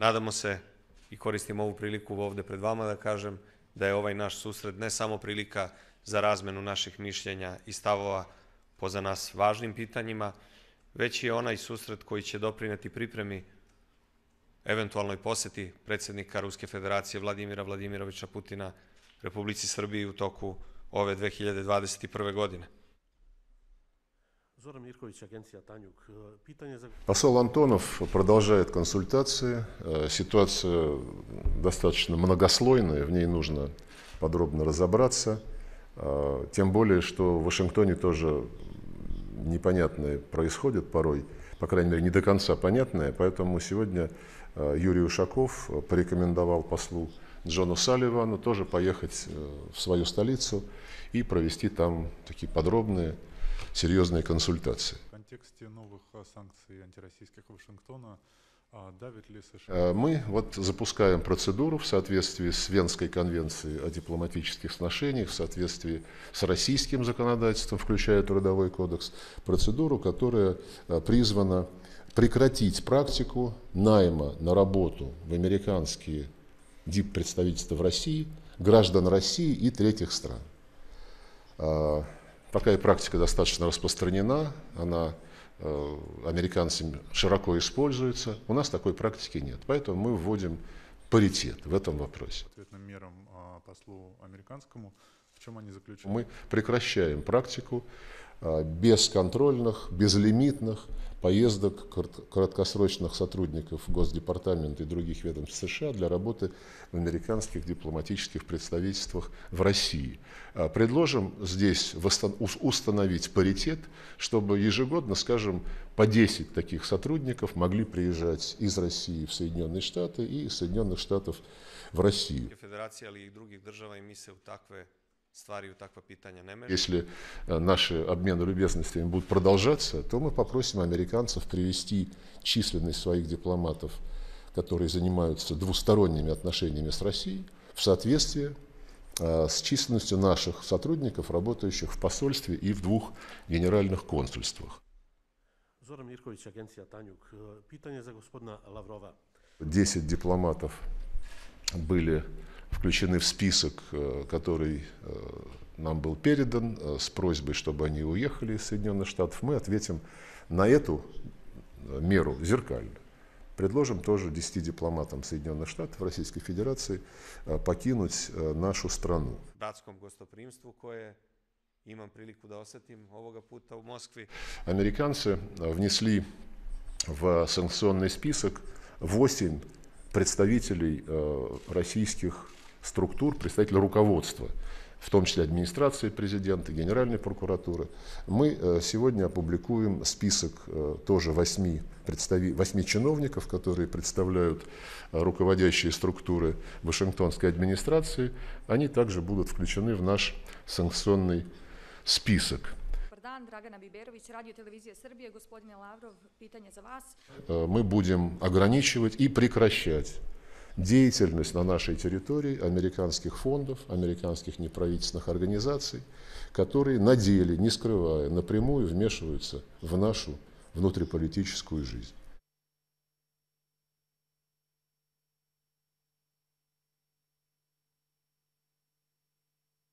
Nadamo se i koristim ovu priliku ovde pred vama da kažem da je ovaj naš susret ne samo prilika za razmenu naših mišljenja i stavova po za nas važnim pitanjima, već i onaj susret koji će doprineti pripremi eventualnoj poseti predsednika Ruske federacije Vladimira Vladimirovića Putina Republici Srbiji u toku ove 2021. godine. Э, Посол Антонов продолжает консультации. Э, ситуация достаточно многослойная, в ней нужно подробно разобраться. Э, тем более, что в Вашингтоне тоже непонятное происходит порой, по крайней мере, не до конца понятное. Поэтому сегодня Юрий Ушаков порекомендовал послу Джону Салливану тоже поехать в свою столицу и провести там такие подробные серьезные консультации. В контексте новых а, санкций антироссийских Вашингтона а, давит ли США? Э, мы вот запускаем процедуру в соответствии с Венской конвенцией о дипломатических отношениях, в соответствии с российским законодательством, включая Трудовой кодекс, процедуру, которая э, призвана прекратить практику найма на работу в американские дип-представительства в России граждан России и третьих стран. Э, Такая практика достаточно распространена, она э, американцами широко используется. У нас такой практики нет, поэтому мы вводим паритет в этом вопросе. Ответным мерам а, послу американскому, в чем они заключены? Мы прекращаем практику а, бесконтрольных, безлимитных поездок краткосрочных сотрудников Госдепартамента и других ведомств США для работы в американских дипломатических представительствах в России. А, предложим здесь установить паритет, чтобы ежегодно, скажем, по 10 таких сотрудников могли приезжать из России в Соединенные Штаты и из Соединенных Штатов в Россию. Федерация или других держав мислил такве если э, наши обмены любезностями будут продолжаться, то мы попросим американцев привести численность своих дипломатов, которые занимаются двусторонними отношениями с Россией, в соответствие э, с численностью наших сотрудников, работающих в посольстве и в двух генеральных консульствах. Зоран Миркович, агенция «Танюк». Питание за господина Лаврова. Десять дипломатов были включены в список, э, который э, нам был передан э, с просьбой, чтобы они уехали из Соединенных Штатов, мы ответим на эту меру зеркально. Предложим тоже 10 дипломатам Соединенных Штатов Российской Федерации покинуть нашу страну. Американцы внесли в санкционный список 8 представителей российских структур, представители руководства, в том числе администрации президента, Генеральной прокуратуры. Мы э, сегодня опубликуем список э, тоже восьми, представи, восьми чиновников, которые представляют э, руководящие структуры Вашингтонской администрации. Они также будут включены в наш санкционный список. Мы будем ограничивать и прекращать деятельность на нашей территории американских фондов, американских неправительственных организаций, которые на деле, не скрывая, напрямую вмешиваются в нашу внутриполитическую жизнь.